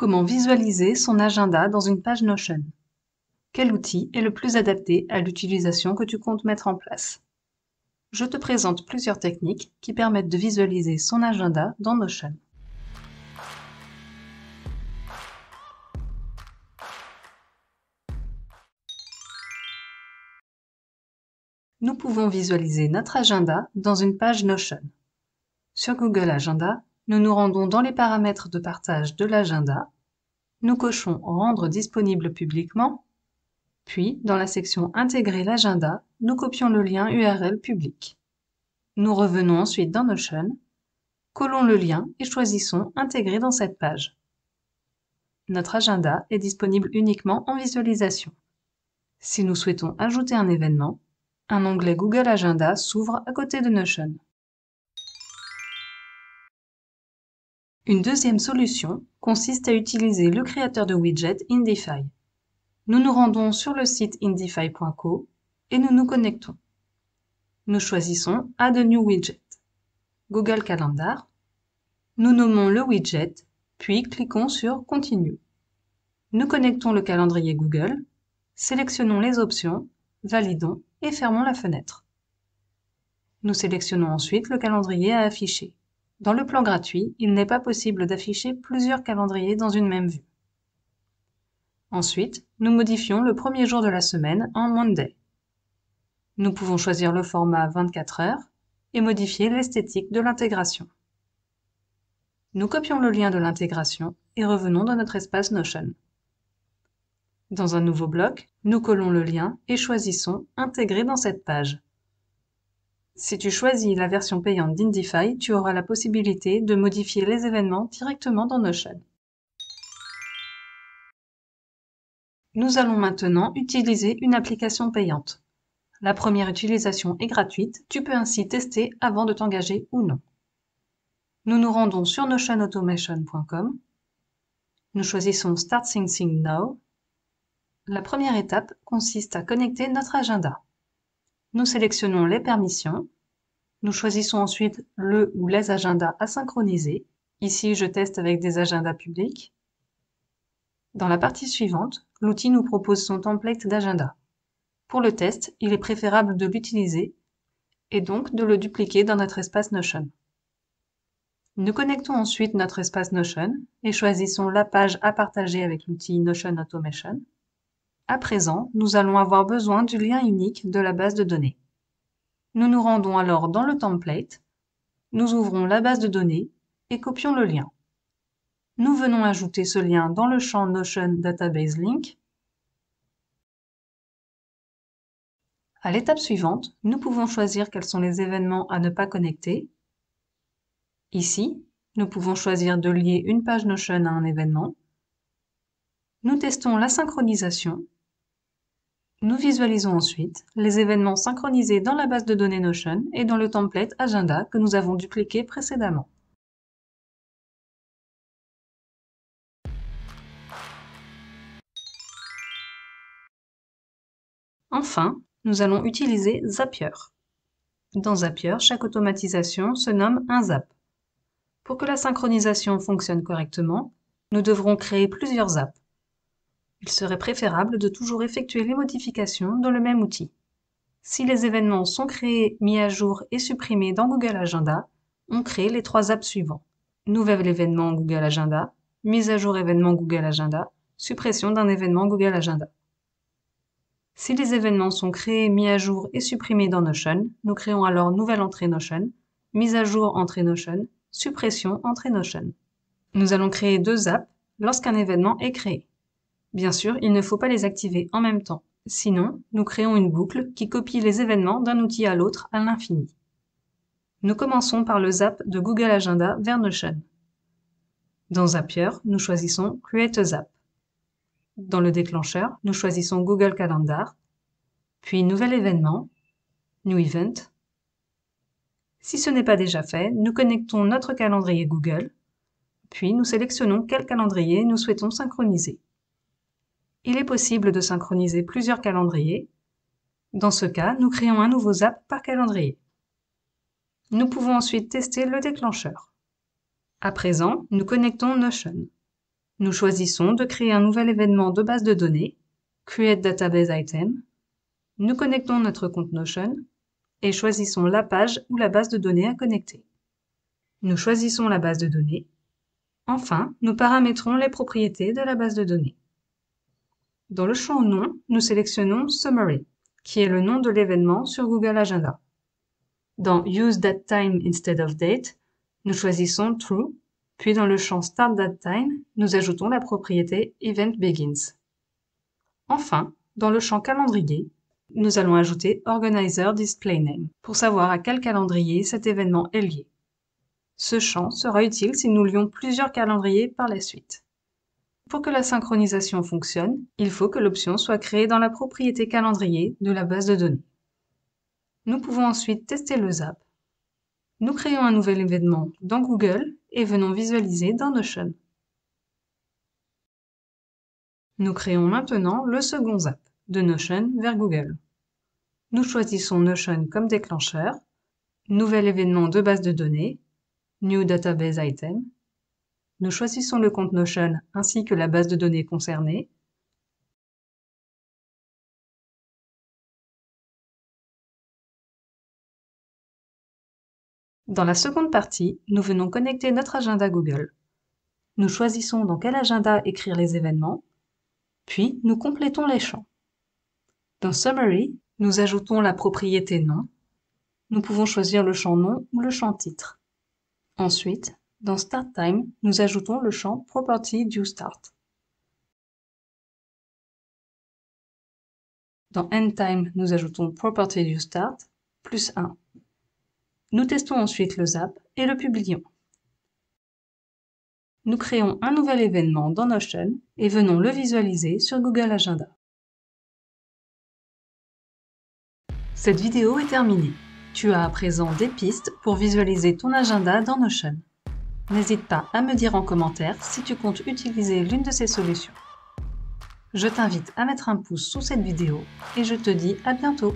Comment visualiser son agenda dans une page Notion Quel outil est le plus adapté à l'utilisation que tu comptes mettre en place Je te présente plusieurs techniques qui permettent de visualiser son agenda dans Notion. Nous pouvons visualiser notre agenda dans une page Notion. Sur Google Agenda, nous nous rendons dans les paramètres de partage de l'agenda, nous cochons Rendre disponible publiquement, puis dans la section Intégrer l'agenda, nous copions le lien URL public. Nous revenons ensuite dans Notion, collons le lien et choisissons Intégrer dans cette page. Notre agenda est disponible uniquement en visualisation. Si nous souhaitons ajouter un événement, un onglet Google Agenda s'ouvre à côté de Notion. Une deuxième solution consiste à utiliser le créateur de widget Indify. Nous nous rendons sur le site indify.co et nous nous connectons. Nous choisissons Add a new widget. Google Calendar. Nous nommons le widget, puis cliquons sur Continue. Nous connectons le calendrier Google, sélectionnons les options, validons et fermons la fenêtre. Nous sélectionnons ensuite le calendrier à afficher. Dans le plan gratuit, il n'est pas possible d'afficher plusieurs calendriers dans une même vue. Ensuite, nous modifions le premier jour de la semaine en Monday. Nous pouvons choisir le format 24 heures et modifier l'esthétique de l'intégration. Nous copions le lien de l'intégration et revenons dans notre espace Notion. Dans un nouveau bloc, nous collons le lien et choisissons « Intégrer dans cette page ». Si tu choisis la version payante d'Indify, tu auras la possibilité de modifier les événements directement dans Notion. Nous allons maintenant utiliser une application payante. La première utilisation est gratuite, tu peux ainsi tester avant de t'engager ou non. Nous nous rendons sur notionautomation.com. Nous choisissons Start Syncing Now. La première étape consiste à connecter notre agenda. Nous sélectionnons les permissions. Nous choisissons ensuite le ou les agendas à synchroniser. Ici, je teste avec des agendas publics. Dans la partie suivante, l'outil nous propose son template d'agenda. Pour le test, il est préférable de l'utiliser et donc de le dupliquer dans notre espace Notion. Nous connectons ensuite notre espace Notion et choisissons la page à partager avec l'outil Notion Automation. À présent, nous allons avoir besoin du lien unique de la base de données. Nous nous rendons alors dans le template, nous ouvrons la base de données et copions le lien. Nous venons ajouter ce lien dans le champ Notion Database Link. À l'étape suivante, nous pouvons choisir quels sont les événements à ne pas connecter. Ici, nous pouvons choisir de lier une page Notion à un événement. Nous testons la synchronisation nous visualisons ensuite les événements synchronisés dans la base de données Notion et dans le template Agenda que nous avons dupliqué précédemment. Enfin, nous allons utiliser Zapier. Dans Zapier, chaque automatisation se nomme un zap. Pour que la synchronisation fonctionne correctement, nous devrons créer plusieurs apps il serait préférable de toujours effectuer les modifications dans le même outil. Si les événements sont créés, mis à jour et supprimés dans Google Agenda, on crée les trois apps suivants. Nouvel événement Google Agenda, mise à jour événement Google Agenda, suppression d'un événement Google Agenda. Si les événements sont créés, mis à jour et supprimés dans Notion, nous créons alors nouvelle entrée Notion, mise à jour entrée Notion, suppression entrée Notion. Nous allons créer deux apps lorsqu'un événement est créé. Bien sûr, il ne faut pas les activer en même temps, sinon nous créons une boucle qui copie les événements d'un outil à l'autre à l'infini. Nous commençons par le zap de Google Agenda vers Notion. Dans Zapier, nous choisissons Create a Zap. Dans le déclencheur, nous choisissons Google Calendar, puis Nouvel événement, New Event. Si ce n'est pas déjà fait, nous connectons notre calendrier Google, puis nous sélectionnons quel calendrier nous souhaitons synchroniser il est possible de synchroniser plusieurs calendriers. Dans ce cas, nous créons un nouveau zap par calendrier. Nous pouvons ensuite tester le déclencheur. À présent, nous connectons Notion. Nous choisissons de créer un nouvel événement de base de données, Create Database Item. Nous connectons notre compte Notion et choisissons la page ou la base de données à connecter. Nous choisissons la base de données. Enfin, nous paramétrons les propriétés de la base de données. Dans le champ Nom, nous sélectionnons Summary, qui est le nom de l'événement sur Google Agenda. Dans Use That Time instead of Date, nous choisissons True, puis dans le champ Start That Time, nous ajoutons la propriété Event Begins. Enfin, dans le champ Calendrier, nous allons ajouter Organizer Display Name pour savoir à quel calendrier cet événement est lié. Ce champ sera utile si nous lions plusieurs calendriers par la suite. Pour que la synchronisation fonctionne, il faut que l'option soit créée dans la propriété calendrier de la base de données. Nous pouvons ensuite tester le ZAP. Nous créons un nouvel événement dans Google et venons visualiser dans Notion. Nous créons maintenant le second ZAP, de Notion vers Google. Nous choisissons Notion comme déclencheur, nouvel événement de base de données, New Database Item, nous choisissons le compte Notion ainsi que la base de données concernée, Dans la seconde partie, nous venons connecter notre agenda Google. Nous choisissons dans quel agenda écrire les événements, puis nous complétons les champs. Dans Summary, nous ajoutons la propriété nom. Nous pouvons choisir le champ nom ou le champ titre. Ensuite, dans time, nous ajoutons le champ Property Start. Dans EndTime, nous ajoutons Property Start plus 1. Nous testons ensuite le zap et le publions. Nous créons un nouvel événement dans Notion et venons le visualiser sur Google Agenda. Cette vidéo est terminée. Tu as à présent des pistes pour visualiser ton agenda dans Notion. N'hésite pas à me dire en commentaire si tu comptes utiliser l'une de ces solutions. Je t'invite à mettre un pouce sous cette vidéo et je te dis à bientôt